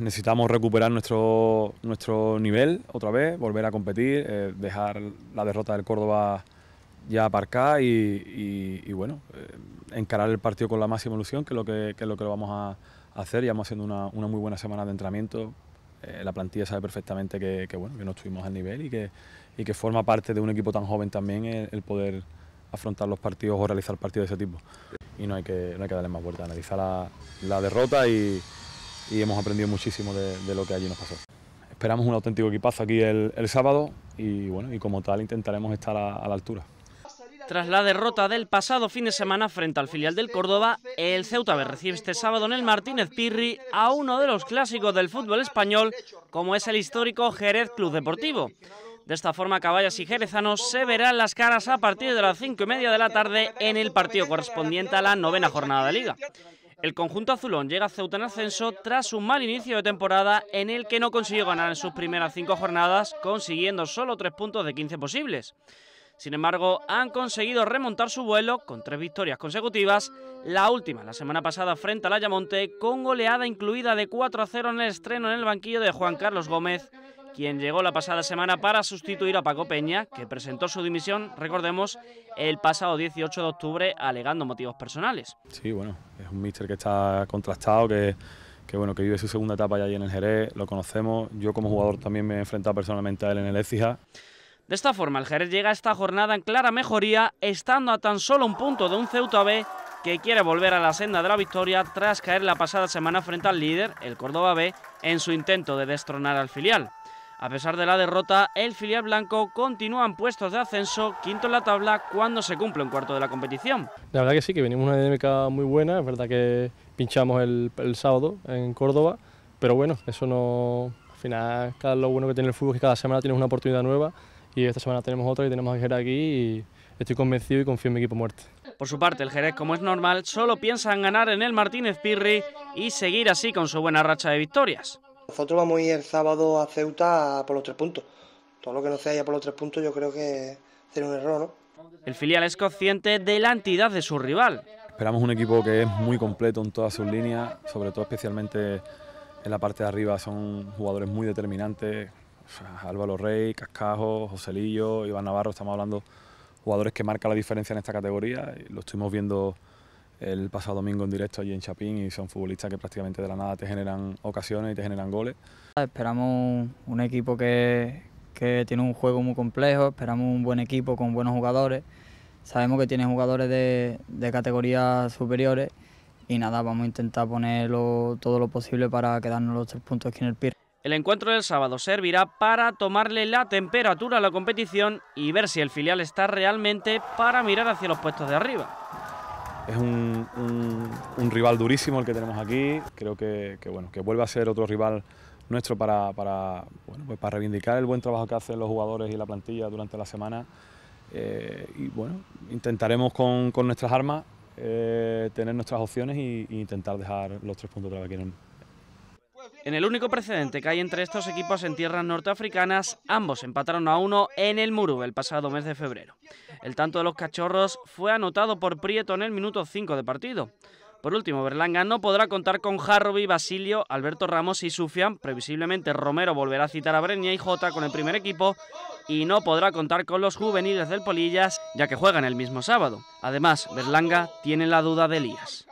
necesitamos recuperar nuestro, nuestro nivel otra vez, volver a competir, eh, dejar la derrota del Córdoba ya aparcada y, bueno, eh, encarar el partido con la máxima ilusión, que es lo que, lo, que vamos a hacer. Ya hemos haciendo una, muy buena semana de entrenamiento. Eh, la plantilla sabe perfectamente que, bueno, que no estuvimos al nivel y que, que forma parte de un equipo tan joven también el, poder afrontar los partidos o realizar partidos de ese tipo. Y no hay que, no hay que darle más vuelta, analizar la derrota y, y hemos aprendido muchísimo de, lo que allí nos pasó. Esperamos un auténtico equipazo aquí el, sábado y bueno, y como tal intentaremos estar a, la altura. Tras la derrota del pasado fin de semana frente al filial del Córdoba, el Ceuta recibe este sábado en el Martínez Pirri a uno de los clásicos del fútbol español, como es el histórico Jerez Club Deportivo. De esta forma, Caballas y Jerezanos se verán las caras a partir de las cinco y media de la tarde en el partido correspondiente a la novena jornada de Liga. El conjunto azulón llega a Ceuta en ascenso tras un mal inicio de temporada en el que no consiguió ganar en sus primeras cinco jornadas, consiguiendo solo tres puntos de 15 posibles. Sin embargo, han conseguido remontar su vuelo con tres victorias consecutivas, la última la semana pasada frente al Ayamonte, con goleada incluida de 4 a 0 en el estreno en el banquillo de Juan Carlos Gómez quien llegó la pasada semana para sustituir a Paco Peña, que presentó su dimisión, recordemos, el pasado 18 de octubre alegando motivos personales. Sí, bueno, es un míster que está contrastado, que, que, bueno, que vive su segunda etapa ya ahí en el Jerez, lo conocemos, yo como jugador también me he enfrentado personalmente a él en el Écija. De esta forma, el Jerez llega a esta jornada en clara mejoría, estando a tan solo un punto de un Ceuta B que quiere volver a la senda de la victoria tras caer la pasada semana frente al líder, el Córdoba B, en su intento de destronar al filial. A pesar de la derrota, el filial blanco continúa en puestos de ascenso, quinto en la tabla, cuando se cumple un cuarto de la competición. La verdad que sí, que venimos una dinámica muy buena, es verdad que pinchamos el, sábado en Córdoba, pero bueno, eso no... Al final, cada, lo bueno que tiene el fútbol es que cada semana tienes una oportunidad nueva y esta semana tenemos otra y tenemos que Jerez aquí y estoy convencido y confío en mi equipo muerte. Por su parte, el Jerez, como es normal, solo piensa en ganar en el Martínez Pirri y seguir así con su buena racha de victorias. Nosotros vamos a ir el sábado a Ceuta por los tres puntos. Todo lo que no sea ya por los tres puntos yo creo que sería un error, El filial es consciente de la entidad de su rival. Esperamos un equipo que es muy completo en todas sus líneas, sobre todo especialmente en la parte de arriba son jugadores muy determinantes. Álvaro Rey, Cascajo, Joselillo, Iván Navarro, estamos hablando jugadores que marcan la diferencia en esta categoría y lo estuvimos viendo el pasado domingo en directo allí en Chapín y son futbolistas que prácticamente de la nada te generan ocasiones y te generan goles. Esperamos un equipo que, tiene un juego muy complejo, esperamos un buen equipo con buenos jugadores, sabemos que tiene jugadores de, categorías superiores y nada, vamos a intentar ponerlo todo lo posible para quedarnos los tres puntos aquí en el PIR. El encuentro del sábado servirá para tomarle la temperatura a la competición y ver si el filial está realmente para mirar hacia los puestos de arriba. Es un, rival durísimo el que tenemos aquí. Creo que, bueno, que vuelve a ser otro rival nuestro para, pues para, reivindicar el buen trabajo que hacen los jugadores y la plantilla durante la semana. Eh, y bueno, intentaremos con, nuestras armas eh, tener nuestras opciones e intentar dejar los tres puntos otra vez aquí en el único precedente que hay entre estos equipos en tierras norteafricanas, ambos empataron a uno en el Muru, el pasado mes de febrero. El tanto de los cachorros fue anotado por Prieto en el minuto 5 de partido. Por último, Berlanga no podrá contar con Harvey, Basilio, Alberto Ramos y Sufian. Previsiblemente Romero volverá a citar a Breña y Jota con el primer equipo y no podrá contar con los juveniles del Polillas ya que juegan el mismo sábado. Además, Berlanga tiene la duda de Elías.